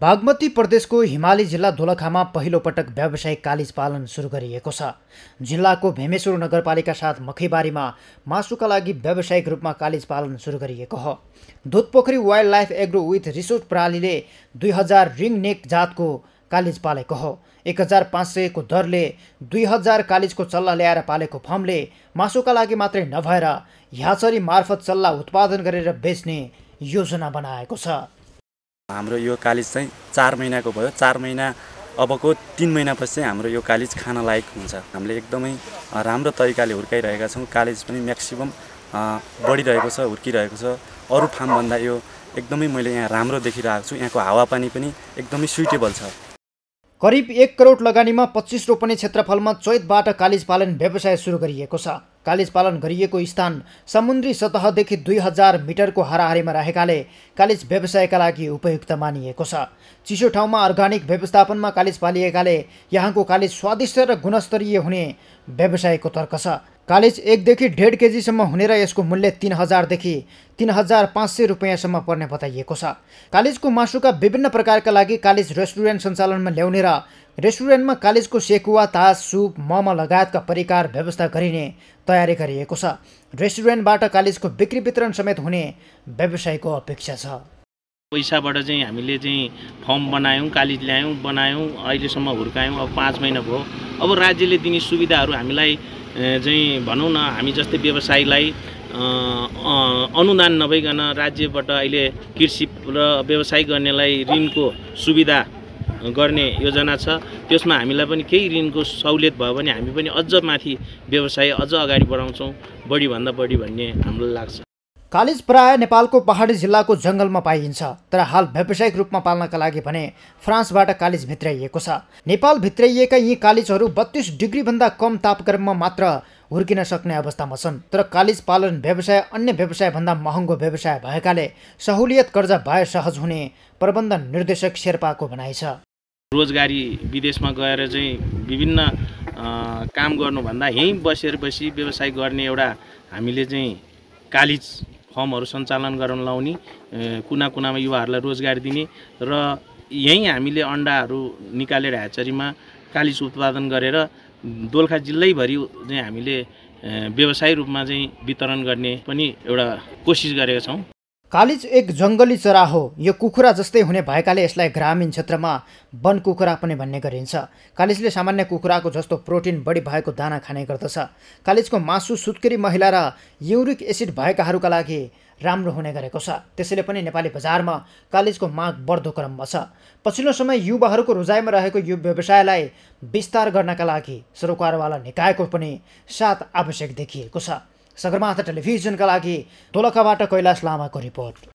बागमती प्रदेशको हिमाली जिल्ला दोलखामा पटक व्यावसायिक कालिज पालन सुरु गरिएको छ जिल्लाको भेमेश्वर नगरपालिका साथ मखैबारीमा मासुका लागि व्यावसायिक रूपमा कालिज पालन सुरु गरिएको हो Dhutpokhari wildlife agro with resort प्रणालीले दुई हजार रिङ नेक जातको कालिज पालेको हो एक हजार पाँच सयको दरले दुई हजार कालिजको चल्ला ल्याएर पालेको फर्मले मासुका लागि मात्रै नभएर ह्याचरी मार्फत चल्ला उत्पादन गरेर बेच्ने योजना बनाएको छ हाम्रो यो कालिज चाहिँ चार महिनाको भयो चार महिना अबको तिन महिनापछि चाहिँ हाम्रो यो कालिज खान लायक हुन्छ हामीले एकदमै राम्रो तरिकाले हुर्काइरहेका छौँ कालिज पनि म्याक्सिमम् बढिरहेको छ हुर्किरहेको छ अरू फार्मभन्दा यो एकदमै मैले यहाँ राम्रो देखिरहेको छु यहाँको हावापानी पनि एकदमै सुइटेबल छ करिब एक करोड लगानीमा पच्चिस रोपनी क्षेत्रफलमा चैतबाट कालिज पालन व्यवसाय सुरु गरिएको छ पालन गरिएको स्थान समुद्री सतहदेखि दुई हजार मिटरको हाराहारीमा रहेकाले कालेज व्यवसायका लागि उपयुक्त मानिएको छ चिसो ठाउँमा अर्ग्यानिक व्यवस्थापनमा कालेज पालिएकाले यहाँको कालेज स्वादिष्ट र गुणस्तरीय हुने व्यवसायको तर्क छ कालिज एकदेखि डेढ केजीसम्म हुने र यसको मूल्य तिन हजारदेखि तिन हजार पाँच सय रुपियाँसम्म पर्ने बताइएको छ कालेजको मासुका विभिन्न प्रकारका लागि कालेज रेस्टुरेन्ट सञ्चालनमा ल्याउने र रेस्टुरेन्टमा कालेजको सेकुवा तास सुप मम लगायतका परिकार व्यवस्था गरिने तयारी गरिएको छ रेस्टुरेन्टबाट कालेजको बिक्री वितरण समेत हुने व्यवसायको अपेक्षा छ पैसाबाट चाहिँ हामीले चाहिँ फर्म बनायौँ कालिज ल्यायौँ बनायौँ अहिलेसम्म हुर्कायौँ अब पाँच महिना भयो अब राज्यले दिने सुविधाहरू हामीलाई चाहिँ भनौँ न हामी जस्तै व्यवसायीलाई अनुदान नभइकन राज्यबाट अहिले कृषि र व्यवसाय गर्नेलाई ऋणको सुविधा गर्ने योजना छ त्यसमा हामीलाई पनि केही ऋणको सहुलियत भयो भने हामी पनि अझ माथि व्यवसाय अझ अगाडि बढाउँछौँ बढीभन्दा बढी भन्ने हाम्रो लाग्छ कालिज प्राय नेपालको पहाडी जिल्लाको जङ्गलमा पाइन्छ तर हाल व्यावसायिक रूपमा पाल्नका लागि भने फ्रान्सबाट कालिज भित्राइएको छ नेपाल भित्राइएका यी कालिजहरू बत्तिस डिग्रीभन्दा कम तापक्रममा मात्र हुर्किन सक्ने अवस्थामा छन् तर कालिज पालन व्यवसाय अन्य व्यवसायभन्दा महँगो व्यवसाय भएकाले सहुलियत कर्जा भए सहज हुने प्रबन्धन निर्देशक शेर्पाको भनाइ छ रोजगारी विदेशमा गएर चाहिँ विभिन्न काम गर्नुभन्दा यहीँ बसेर बसी व्यवसाय गर्ने एउटा हामीले चाहिँ कालिज फर्महरू सञ्चालन गर्न लाउने कुना कुनामा युवाहरूलाई रोजगार दिने र यहीँ हामीले अन्डाहरू निकालेर ह्याचरीमा कालिज उत्पादन गरेर दोलखा जिल्लैभरि चाहिँ हामीले व्यवसाय रूपमा चाहिँ वितरण गर्ने पनि एउटा कोसिस गरेका छौँ कालिज एक जङ्गली चरा हो यो कुखुरा जस्तै हुने भएकाले यसलाई ग्रामीण क्षेत्रमा वन कुखुरा पनि भन्ने गरिन्छ कालिजले सामान्य कुखुराको जस्तो प्रोटिन बढी भएको दाना खाने गर्दछ कालिजको मासु सुत्केरी महिला र युरिक एसिड भएकाहरूका लागि राम्रो हुने गरेको छ त्यसैले पनि नेपाली बजारमा कालिजको माग बढ्दो क्रममा छ पछिल्लो समय युवाहरूको रोजाइमा रहेको यो व्यवसायलाई विस्तार गर्नका लागि सरोकारवाला निकायको पनि साथ आवश्यक देखिएको छ सगरमाथा टेलिभिजनका लागि दोलखाबाट कैलाश लामाको रिपोर्ट